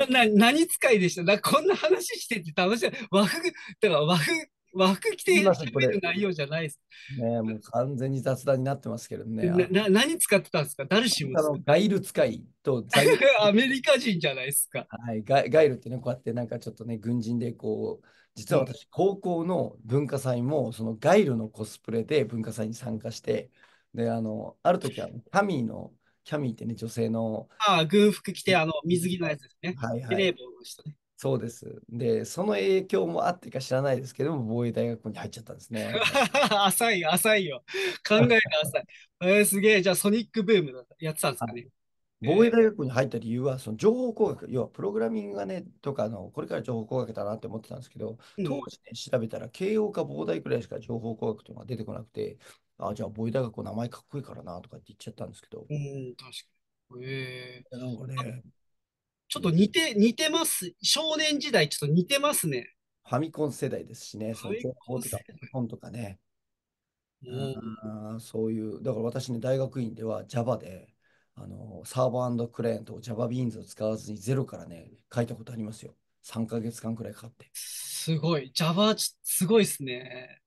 Speaker 2: な
Speaker 1: 何使いでしただこんな話してて楽しい。和服、だから和服、和服着てっ喋る内容じゃないです。
Speaker 2: ねもう完全に雑談になってますけどね。な
Speaker 1: 何使ってたんですか誰しもあの
Speaker 2: ガイル使いと アメリカ人じゃないですか。はいガ、ガイルってね、こうやってなんかちょっとね、軍人でこう、実は私、高校の文化祭も、そのガイルのコスプレで文化祭に参加して、で、あの、ある時は、キャミーの、キャミーってね、女性の。ああ、
Speaker 1: 軍服着て、あの、水着のやつですね。はいはい。ね、
Speaker 2: そうです。で、その影響もあってか知らないですけども、防衛大学校に入っちゃったんですね。
Speaker 1: 浅いよ、浅いよ。考えが浅い。
Speaker 2: えー、すげえ、じゃあソニックブー
Speaker 1: ムやってたんですかね。
Speaker 2: 防衛大学に入った理由は、その情報工学、要はプログラミングがね、とかの、これから情報工学だなって思ってたんですけど、当時ね、調べたら、慶応か防大くらいしか情報工学というのが出てこなくて、あ、じゃあ防衛大学の名前かっこいいからなとかって言っちゃったんですけど。う
Speaker 1: ん、確かに。えー、なんかね、ちょっと似て、似てます。
Speaker 2: 少年時代、ちょっと似てますね。ファミコン世代ですしね、その情報とか、本とかね。うん、そういう、だから私ね、大学院では Java で、あのサーバークレーンと JavaBeans を使わずにゼロからね、書いたことありますよ。3ヶ月間くらいかかって。
Speaker 1: すごい。Java、すごいですね。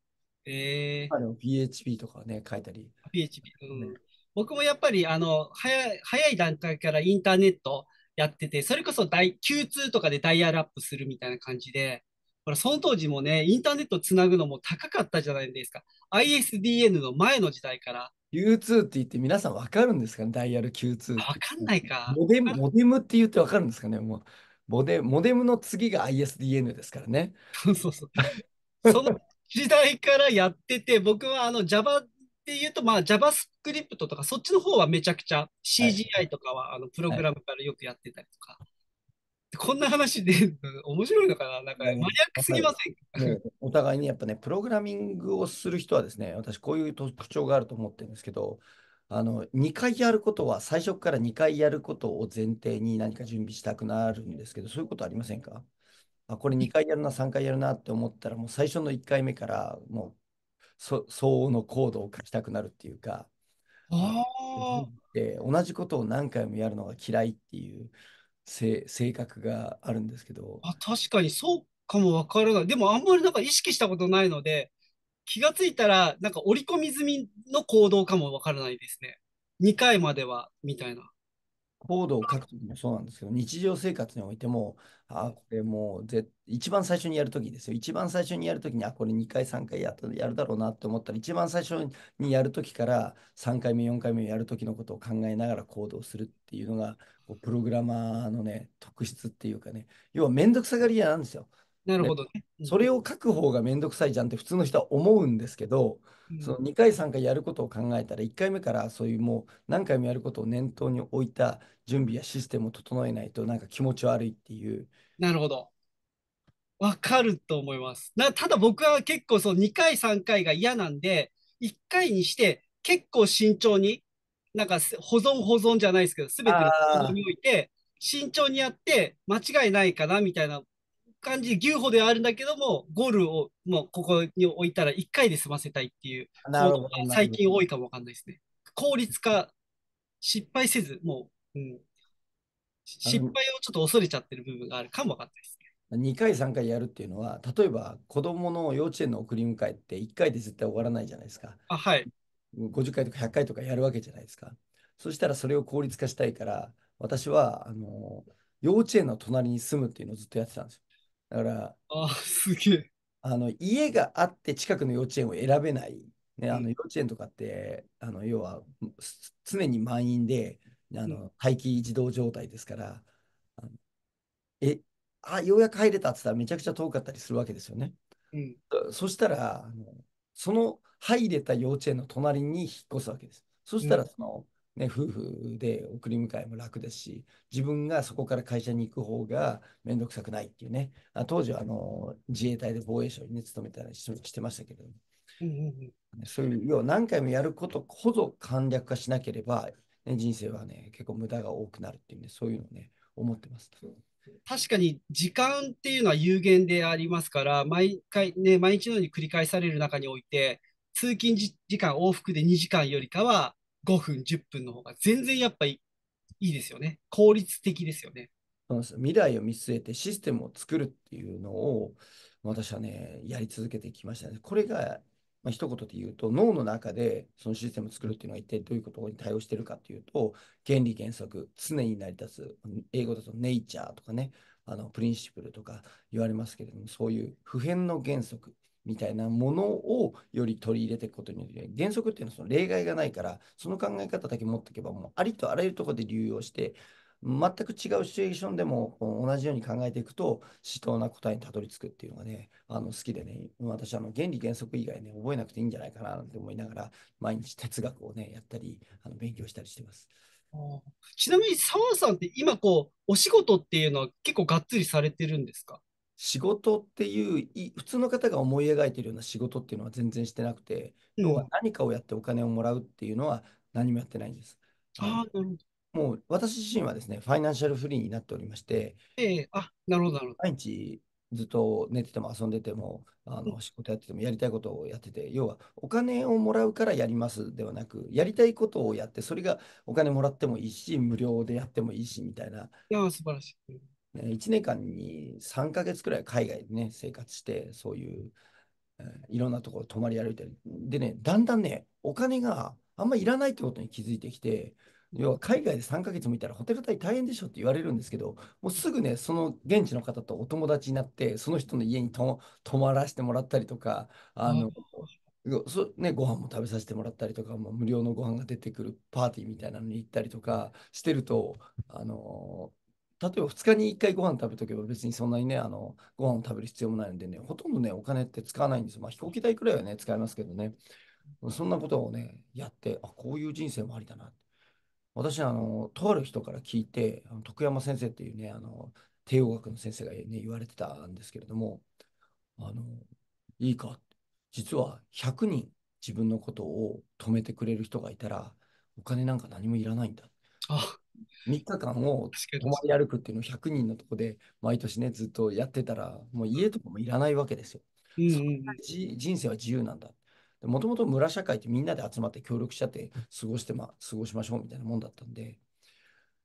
Speaker 2: えー、あの PHP とかね、書いたり。
Speaker 1: PHP、うん、僕もやっぱりあの早い早い段階からインターネットやってて、それこそ Q2 とかでダイヤルアップするみたいな感じで、ほらその当時もね、インターネットつなぐのも高かったじゃないですか。
Speaker 2: ISDN の前の時代から Q2 って言って皆さん分かるんですかねダイヤル Q2 分わかんないか。モデム、モデムって言って分かるんですかねもうモデモデムの次が ISDN ですからね。そうそうそう。その時代から
Speaker 1: やってて、僕はあの Java て言うと、まあ、JavaScript とかそっちの方はめちゃくちゃ CGI とかは、あのプログラムからよくやってたりとか。はいこんな話で 面白いのかななんかマニアックすぎませ
Speaker 2: ん、お互いにやっぱね、プログラミングをする人はですね、私こういう特徴があると思ってるんですけど、あの2回やることは最初から2回やることを前提に何か準備したくなるんですけど、そういうことありませんかあこれ2回やるな、3回やるなって思ったら、もう最初の1回目からもう相応のコードを書きたくなるっていうか、あで同じことを何回もやるのが嫌いっていう。性性格があるんですけどあ確かにそうかもわからないでもあんまりなんか意識したことないので
Speaker 1: 気がついたらなんか織り込み済みの行動かもわからないですね2回まではみたいな
Speaker 2: コードを書くときもそうなんですけど、日常生活においても、あこれもうぜ一番最初にやるときですよ。一番最初にやるときに、あ、これ2回、3回ややるだろうなって思ったら、一番最初にやるときから3回目、4回目やるときのことを考えながら行動するっていうのが、プログラマーのね、特質っていうかね、要は面倒くさがり屋なんですよ。なるほど、ね、それを書く方が面倒くさいじゃんって普通の人は思うんですけど、うん、その2回3回やることを考えたら1回目からそういうもう何回もやることを念頭に置いた準備やシステムを整えないとなんか気持ち悪いっていう。な
Speaker 1: るほど。わかると思います。なただ僕は結構その2回3回が嫌なんで1回にして結構慎重になんか保存保存じゃないですけど、すべてのにおいて、慎重にやって、間違いないかなみたいな感じ、牛歩ではあるんだけども、ゴールをもうここに置いたら1回で済ませたいっていう、なるほど最近多いかもわかんないですね。効率化、失敗せず、もう、うん、失敗をちょっと恐れちゃってる部分があるかもわかんないです。
Speaker 2: 2回3回やるっていうのは例えば子どもの幼稚園の送り迎えって1回で絶対終わらないじゃないですか。あはい、50回とか100回とかやるわけじゃないですか。そしたらそれを効率化したいから、私は、あの、幼稚園の隣に住むっていうのをずっとやってたんですよ。だから、あすげえ。あの、家があって近くの幼稚園を選べない。ね、あの幼稚園とかって、うん、あの要は常に満員であの待機児童状態ですから、えあようやく入れたって言ったらめちゃくちゃ遠かったりするわけですよね。うん、そしたらあのその入れた幼稚園の隣に引っ越すわけです。そしたらその、ね、夫婦で送り迎えも楽ですし、自分がそこから会社に行く方が面倒くさくないっていうね、あ当時はあの自衛隊で防衛省に、ね、勤めたりしてましたけれども、うんそういう要は何回もやることほど簡略化しなければ、ね、人生はね、結構無駄が多くなるっていうね、そういうのをね、思ってます。確かに時
Speaker 1: 間っていうのは有限でありますから、毎回ね、毎日のように繰り返される中において、通勤時間往復で2時間よりかは5分、10分の方が全然やっぱいいですよね。
Speaker 2: 効率的ですよね。未来を見据えてシステムを作るっていうのを私はね、やり続けてきましたね。これが、まあ、一言で言うと、脳の中でそのシステムを作るっていうのは一体どういうことに対応してるかっていうと、原理原則、常に成り立つ、英語だとネイチャーとかね、あのプリンシプルとか言われますけれども、そういう普遍の原則、みたいなものをより取り入れていくことによって原則っていうのはその例外がないからその考え方だけ持っていけばもうありとあらゆるところで流用して全く違うシチュエーションでも同じように考えていくと死闘な答えにたどり着くっていうのがねあの好きでね私あの原理原則以外ね覚えなくていいんじゃないかななんて思いながら毎日哲学をねやったりあの勉強したりしてます。ちなみに澤さんって今こうお仕事っていうのは結構がっつりされてるんですか仕事っていう普通の方が思い描いているような仕事っていうのは全然してなくて、うん、要は何かをやってお金をもらうっていうのは何もやってないんです。あなるほどもう私自身はですね、ファイナンシャルフリーになっておりまして、ええー、あなるほどなるほど毎日ずっと寝てても遊んでても、あの仕事やっててもやりたいことをやってて、要はお金をもらうからやりますではなく、やりたいことをやって、それがお金もらってもいいし、無料でやってもいいしみたいな。い
Speaker 1: や、素晴らしい。
Speaker 2: 1年間に3ヶ月くらい海外でね、生活して、そういう、いろんなところ泊まり歩いたり。でね、だんだんね、お金があんまいらないってことに気づいてきて、要は海外で3ヶ月もいたらホテル代大変でしょって言われるんですけど、もうすぐね、その現地の方とお友達になって、その人の家に泊まらせてもらったりとか、あの、そね、ご飯も食べさせてもらったりとか、無料のご飯が出てくるパーティーみたいなのに行ったりとかしてると、あの例えば2日に1回ご飯食べとけば別にそんなにね、あの、ご飯を食べる必要もないのでね、ほとんどね、お金って使わないんですよ。まあ飛行機代くらいはね、使いますけどね。そんなことをね、やって、あ、こういう人生もありだな。私、あの、とある人から聞いて、あの徳山先生っていうね、あの、帝王学の先生が、ね、言われてたんですけれども、あの、いいか、実は100人自分のことを止めてくれる人がいたら、お金なんか何もいらないんだ。あ3日間を泊まり歩くっていうのを100人のとこで毎年ねずっとやってたらもう家とかもいらないわけですよ。人生は自由なんだ。もともと村社会ってみんなで集まって協力しちゃって過ごしてま、過ごしましょうみたいなもんだったんで、い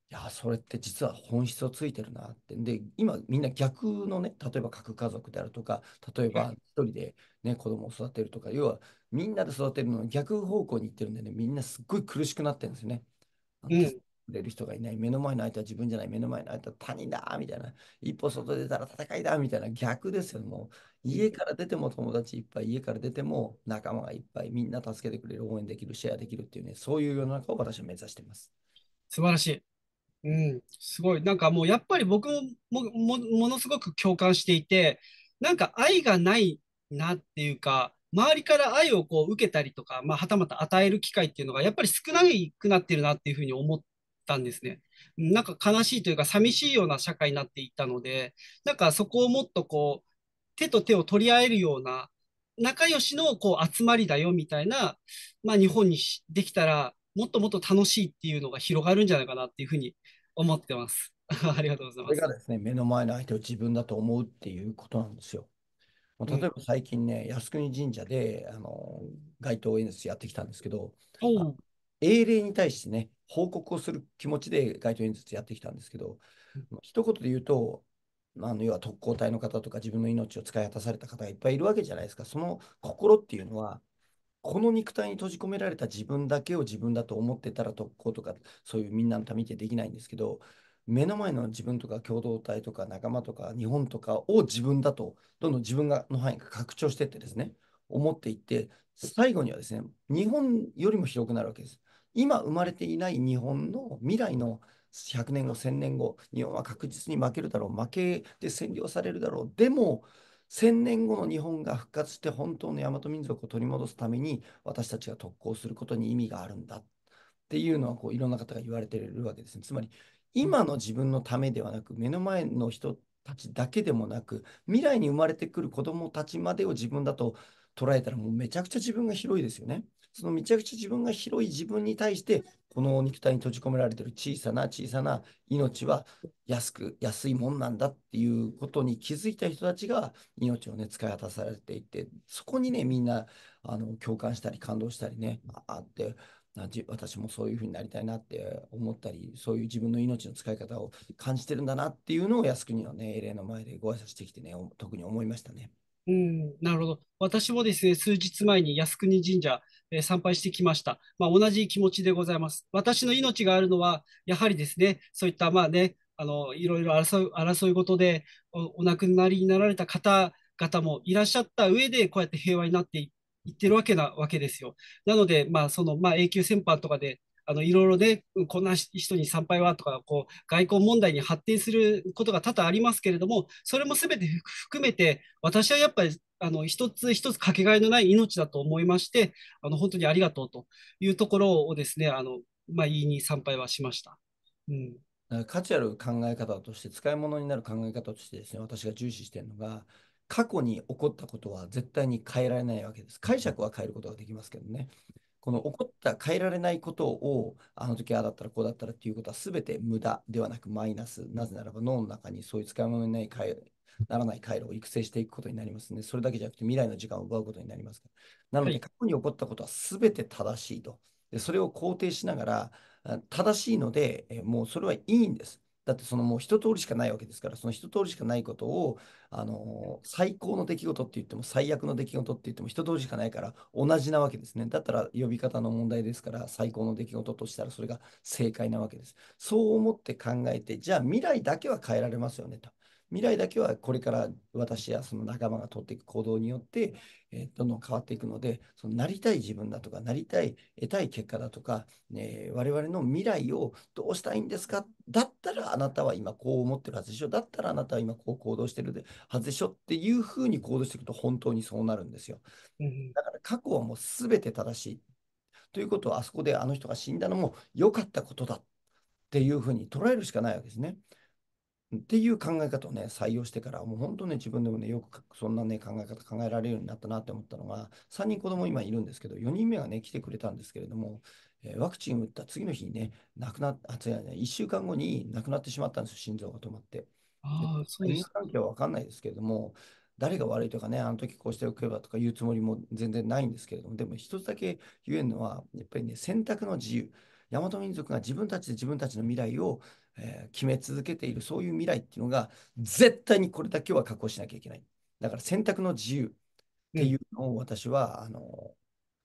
Speaker 2: や、それって実は本質をついてるなって。で、今みんな逆のね、例えば核家族であるとか、例えば一人でね、子供を育てるとか、要はみんなで育てるの逆方向に行ってるんでね、みんなすっごい苦しくなってるんですよね。くれる人がいない、目の前の相手は自分じゃない、目の前の相手は他人だみたいな、一歩外出たら戦いだみたいな逆ですよ、もう。家から出ても友達いっぱい、家から出ても仲間がいっぱい、みんな助けてくれる、応援できる、シェアできるっていうね、そういう世の中を私は目指しています。素晴らしい。うん、すごい。なんかもうやっぱり僕ももものすご
Speaker 1: く共感していて、なんか愛がないなっていうか、周りから愛をこう受けたりとか、まあ、はたまた与える機会っていうのがやっぱり少なくなってるなっていうふうに思ったんですね。なんか悲しいというか寂しいような社会になっていったので、なんかそこをもっとこう、手と手を取り合えるような、仲良しのこう集まりだよみたいな、まあ、日本にできたら、もっともっと楽しいっていうのが広がるんじゃないかなっていうふうに思ってます。ありがと
Speaker 2: うございます。これがですね、目の前の相手を自分だと思うっていうことなんですよ。例えば最近ね、靖国神社であの街頭演説やってきたんですけど、英霊に対してね、報告をする気持ちで街頭演説やってきたんですけど、うん、一言で言うと、あの要は特攻隊の方とか自分の命を使い果たされた方がいっぱいいるわけじゃないですか。その心っていうのは、この肉体に閉じ込められた自分だけを自分だと思ってたら特攻とかそういうみんなのためってできないんですけど目の前の自分とか共同体とか仲間とか日本とかを自分だとどんどん自分がの範囲が拡張していってですね思っていって最後にはですね日本よりも広くなるわけです今生まれていない日本の未来の100年後、1000年後、日本は確実に負けるだろう、負けて占領されるだろう、でも、1000年後の日本が復活して本当の大和民族を取り戻すために私たちが特攻することに意味があるんだっていうのはこういろんな方が言われてるわけですね。つまり今の自分のためではなく目の前の人たちだけでもなく未来に生まれてくる子どもたちまでを自分だと捉えたらもうめちゃくちゃ自分が広いですよね。そのめちゃくちゃ自分が広い自分に対して、この肉体に閉じ込められてる小さな小さな命は安く、安いもんなんだっていうことに気づいた人たちが命をね、使い果たされていて、そこにね、みんな、あの、共感したり感動したりね、あって、私もそういうふうになりたいなって思ったり、そういう自分の命の使い方を感じてるんだなっていうのを靖国のね、エレの前でご挨拶してきてね、特に思いましたね。
Speaker 1: うん、なるほど。私もですね、数日前に靖国神社、えー参拝してきました。まあ、同じ気持ちでございます。私の命があるのは、やはりですね、そういったまあね、あのいろいろ争う、争い事でおお亡くなりになられた方々もいらっしゃった上で、こうやって平和になっていいってるわけなわけですよ。なので、まあ、その、まあ、永久戦犯とかであのいろいろね、こんな人に参拝はとかこう、外交問題に発展することが多々ありますけれども、それもすべて含めて、私はやっぱりあの一つ一つかけがえのない命だと思いまして、あの本当にありがとうというところをですね、あのまあ、言いに参拝はしま
Speaker 2: した。うん価値ある考え方として使い物になる考え方としてですね私が重視しているのが過去に起こったことは絶対に変えられないわけです。解釈は変えることができますけどね。この起こった変えられないことをあの時ああだったらこうだったらっていうことは全て無駄ではなくマイナスなぜならば脳の中にそういう使い物にないならない回路を育成していくことになりますね。それだけじゃなくて未来の時間を奪うことになりますから。なので過去に起こったことは全て正しいと。でそれを肯定しながら正しいのでもうそれはいいんです。だってそのもう一通りしかないわけですから、その一通りしかないことを、あのー、最高の出来事って言っても最悪の出来事って言っても一通りしかないから同じなわけですね。だったら呼び方の問題ですから、最高の出来事としたらそれが正解なわけです。そう思って考えて、じゃあ未来だけは変えられますよねと。未来だけはこれから私やその仲間が取っていく行動によって、えどんどん変わっていくので、そのなりたい自分だとか、なりたい、得たい結果だとか、えー、我々の未来をどうしたいんですかだったらあなたは今こう思ってるはずでしょだったらあなたは今こう行動してるはずでしょっていうふうに行動していくと本当にそうなるんですよ。だから過去はもう全て正しい。ということはあそこであの人が死んだのも良かったことだっていうふうに捉えるしかないわけですね。っていう考え方をね、採用してから、もう本当ね、自分でもね、よくそんなね、考え方考えられるようになったなって思ったのが、3人子供今いるんですけど、4人目がね、来てくれたんですけれども、えー、ワクチン打った次の日にね、亡くなっ、あ、違うね、1週間後に亡くなってしまったんですよ、心臓が止まって。
Speaker 1: ああ、そうです。因
Speaker 2: 関係は分かんないですけれども、誰が悪いとかね、あの時こうしておけばとか言うつもりも全然ないんですけれども、でも一つだけ言えるのは、やっぱりね、選択の自由。大和民族が自分たちで自分たちの未来をえー、決め続けているそういう未来っていうのが絶対にこれだけは確保しなきゃいけないだから選択の自由っていうのを私は、あの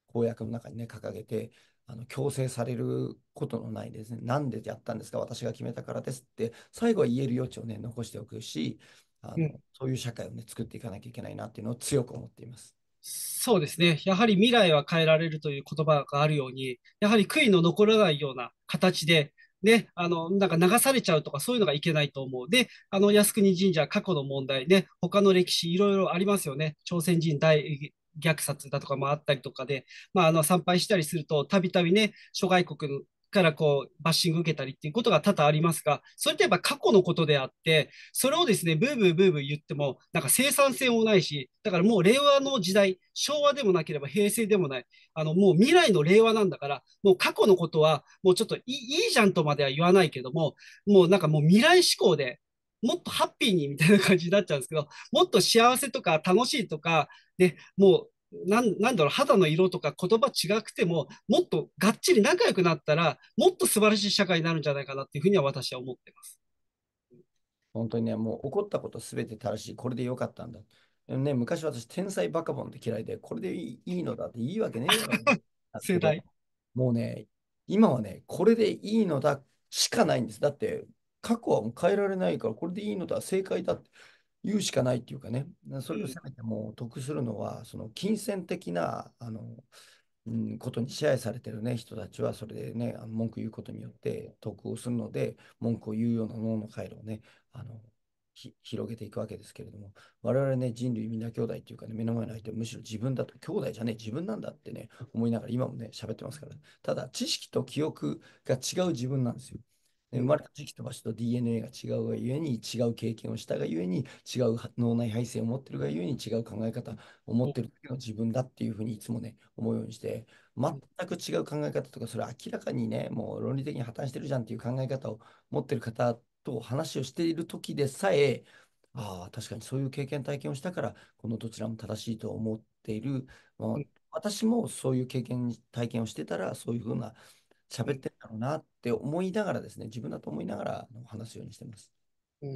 Speaker 2: 公約の中にね掲げてあの強制されることのないですねなんでやったんですか私が決めたからですって最後は言える余地をね残しておくしあの、うん、そういう社会をね作っていかなきゃいけないなっていうのを強く思っています。
Speaker 1: そうですね。やはり未来は変えられるという言葉があるように、やはり悔いの残らないような形で、ね、あの、なんか流されちゃうとかそういうのがいけないと思う。で、あの、靖国神社、過去の問題ね、他の歴史いろいろありますよね。朝鮮人大虐殺だとかもあったりとかで、まあ、あの、参拝したりすると、たびたびね、諸外国からこうバッシング受けたりっていうことが多々ありますが、それってやっぱ過去のことであって、それをですね、ブーブーブーブー言っても、なんか生産性もないし、だからもう令和の時代、昭和でもなければ平成でもない、あのもう未来の令和なんだから、もう過去のことはもうちょっといいじゃんとまでは言わないけども、もうなんかもう未来志向で、もっとハッピーにみたいな感じになっちゃうんですけど、もっと幸せとか楽しいとか、ね、もうなんなんだろう肌の色とか言葉違くてももっとがっちり仲良くなったらもっと素晴らしい社会になるんじゃないかなっていうふうには私は思ってます。
Speaker 2: 本当にね、もう怒ったことすべて正しい、これでよかったんだ。ね、昔私、天才バカボンって嫌いで、これでいいのだっていいわけねえよ。世代。もうね、今はね、これでいいのだしかないんです。だって、過去はもう変えられないから、これでいいのだ、正解だって。言うしかないっていうかね、それをせめても得するのは、その金銭的なあの、うん、ことに支配されてる、ね、人たちは、それでね、あの文句言うことによって得をするので、文句を言うような脳の回路をね、あの広げていくわけですけれども、我々ね、人類みんな兄弟っていうかね、目の前の相手、むしろ自分だと、兄弟じゃねえ、自分なんだってね、思いながら今もね、喋ってますから、ただ知識と記憶が違う自分なんですよ。生まれた時期と場所と DNA が違うがゆえに、違う経験をしたがゆえに、違う脳内配線を持ってるがゆえに、違う考え方を持ってる時の自分だっていうふうにいつもね、思うようにして、全く違う考え方とか、それ明らかにね、もう論理的に破綻してるじゃんっていう考え方を持ってる方と話をしている時でさえ、ああ、確かにそういう経験、体験をしたから、このどちらも正しいと思っている。まあ、私もそういう経験、体験をしてたら、そういうふうな、喋ってんだろうなって思いながらですね、自分だと思いながら話すようにしてます。
Speaker 1: うん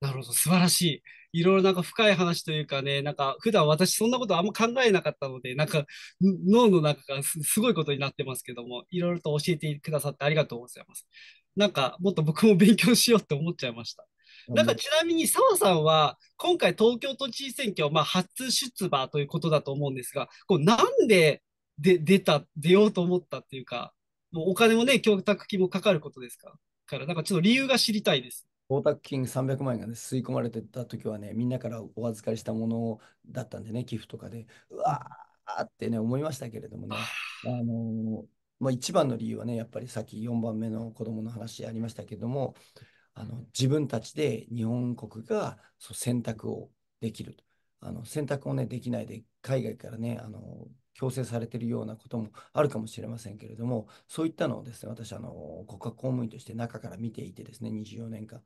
Speaker 1: なるほど、素晴らしい。いろいろなんか深い話というかね、なんか普段私そんなことあんま考えなかったので、なんか脳の中がすごいことになってますけども、いろいろと教えてくださってありがとうございます。なんかもっと僕も勉強しようって思っちゃいました。なんかちなみに澤さんは今回東京都知事選挙、まあ、初出馬ということだと思うんですが、こうなんでで出た出ようと思ったっていうか、もうお金もね、供託金もかかることですか
Speaker 2: ら、なんかちょっと理由が知りたいです。供託金300万円が、ね、吸い込まれてた時はね、みんなからお預かりしたものだったんでね、寄付とかで、うわーってね、思いましたけれどもね、あのー、まあ、一番の理由はね、やっぱりさっき4番目の子供の話ありましたけども、あの自分たちで日本国がそう選択をできるあの選択を、ね、できないで、海外からね、あの強制されているようなこともあるかもしれませんけれども、そういったのをですね、私、あの国家公務員として中から見ていてですね、24年間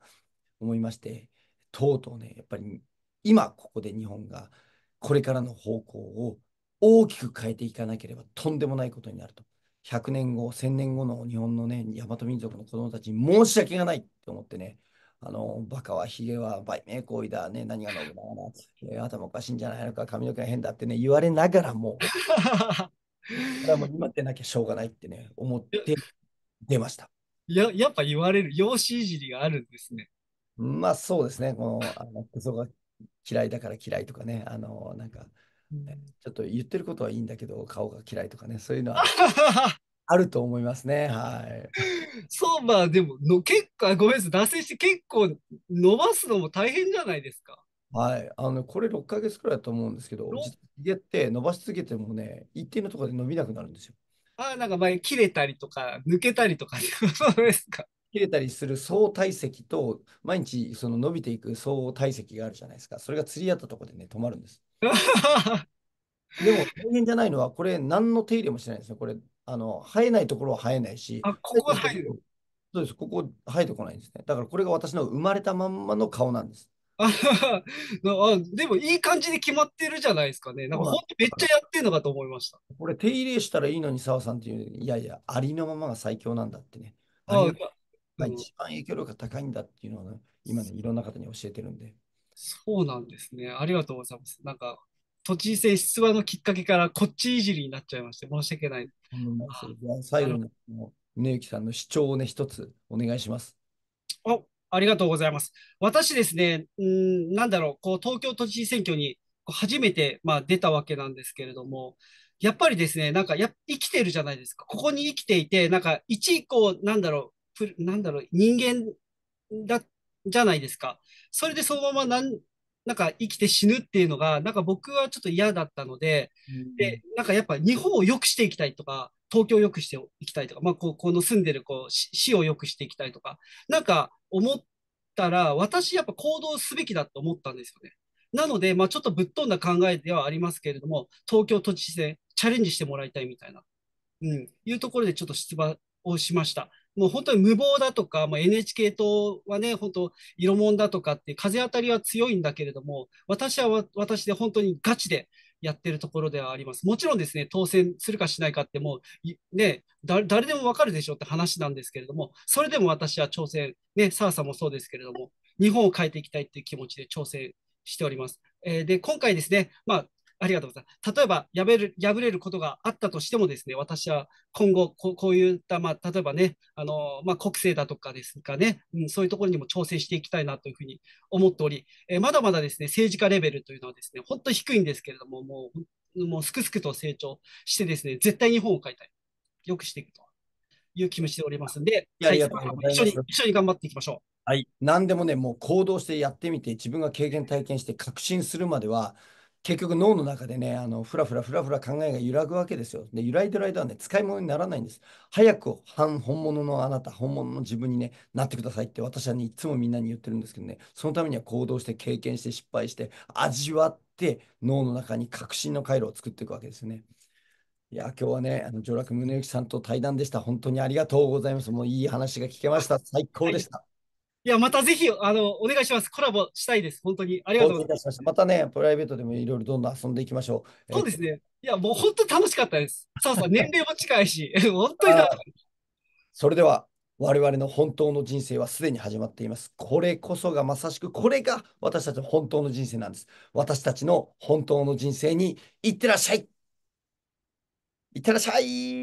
Speaker 2: 思いまして、とうとうね、やっぱり今ここで日本がこれからの方向を大きく変えていかなければとんでもないことになると。100年後、1000年後の日本のね、大和民族の子供たちに申し訳がないと思ってね、あの、バカはヒゲは売名行為だね、何が飲むなな、頭おかしいんじゃないのか、髪の毛が変だってね、言われながらも、ら もう今ってなきゃしょうがないってね、思って出ました。ややっぱ言われる、容姿いじりがあるんですね。まあそうですね、この、あのクソが嫌いだから嫌いとかね、あの、なんか、ちょっと言ってることはいいんだけど、顔が嫌いとかね、そういうのは。あると思いますね。はい。そ
Speaker 1: う、まあでもの、結構、ごめんなさい、脱線して結構伸ばすのも大変じゃないですか。
Speaker 2: はい、あのこれ6か月くらいだと思うんですけど、ひって伸ばし続けてもね、一定のところで伸びなくなるんですよ。
Speaker 1: あなんか前、切れたりとか、
Speaker 2: 抜けたりとか、そうですか。切れたりする相体積と、毎日その伸びていく相体積があるじゃないですか。それが釣り合ったところでね、止まるんです。でも、大変じゃないのは、これ、何の手入れもしないんですよ。これ、あの生えないところは生えないし、あここは生える。そうです、ここ生えてこないんですね。だからこれが私の生まれたまんまの顔なんです。
Speaker 1: でもいい感じに決まってるじゃないですかね。なんか本
Speaker 2: 当めっちゃやってるのかと思いました。これ手入れしたらいいのに澤さんっていう、いやいや、ありのままが最強なんだってね。ああ一番影響力が高いんだっていうのは、ね、今ね、いろんな方に教えてるんで。
Speaker 1: そうなんですね。ありがとうございます。なんか都知事選出馬のきっかけからこっちいじりになっちゃいまして申し訳ない。う
Speaker 2: ん、最後に宗行さんの主張をね一つお願いします。
Speaker 1: おありがとうございます。私ですね、うんなんだろうこう東京都知事選挙に初めて、まあ、出たわけなんですけれども、やっぱりですね、なんかや生きてるじゃないですか。ここに生きていて、なんか一以降、なんだろう、なんだろう、人間だじゃないですか。それでそのままなんなんか生きて死ぬっていうのが、なんか僕はちょっと嫌だったので、うん、で、なんかやっぱ日本を良くしていきたいとか、東京を良くしていきたいとか、まあ、ここの住んでるこう死を良くしていきたいとか、なんか思ったら、私やっぱ行動すべきだと思ったんですよね。なので、まあ、ちょっとぶっ飛んだ考えではありますけれども、東京都知事選、チャレンジしてもらいたいみたいな、うん、いうところでちょっと出馬をしました。もう本当に無謀だとか、まあ、NHK 党はね、本当、色もんだとかって、風当たりは強いんだけれども、私は私で本当にガチでやってるところではあります。もちろんですね、当選するかしないかって、もう、ね、誰でもわかるでしょって話なんですけれども、それでも私は挑戦、ね、サさんもそうですけれども、日本を変えていきたいっていう気持ちで挑戦しております。えー、で、今回ですね、まあ、ありがとうございます。例えば破れる、破れることがあったとしてもですね、私は今後、こうこういった、まあ、例えばね、あのまあ、国政だとかですかね、うん、そういうところにも挑戦していきたいなというふうに思っており、えー、まだまだですね、政治家レベルというのはですね、本当低いんですけれども、もう、もうすくすくと成長してですね、絶対日本を変えたい。よくしていくという気持ちでおりますので、いやいや一緒に一
Speaker 2: 緒に頑張っていきましょう。はい、何でもね、もう行動してやってみて、自分が経験、体験して確信するまでは、結局脳の中でね、あの、ふらふらふらふら考えが揺らぐわけですよ。で、揺らいでる間はね、使い物にならないんです。早く反本物のあなた、本物の自分に、ね、なってくださいって私はね、いつもみんなに言ってるんですけどね、そのためには行動して、経験して、失敗して、味わって、脳の中に革新の回路を作っていくわけですよね。いや、今日はね、あの、上洛宗行さんと対談でした。本当にありがとうございます。もういい話が聞けました。最高でした。はい
Speaker 1: いや、またぜひ、あの、お願いします。コラボしたいです。本当に。ありがとうござ
Speaker 2: います。またね、プライベートでもいろいろどんどん遊んでいきましょう。そうで
Speaker 1: すね。いや、もう本当に楽しかったです。そうそう、年
Speaker 2: 齢も近いし、本当に楽しかったです。それでは、我々の本当の人生はすでに始まっています。これこそがまさしく、これが私たちの本当の人生なんです。私たちの本当の人生に、いってらっしゃいいってらっしゃい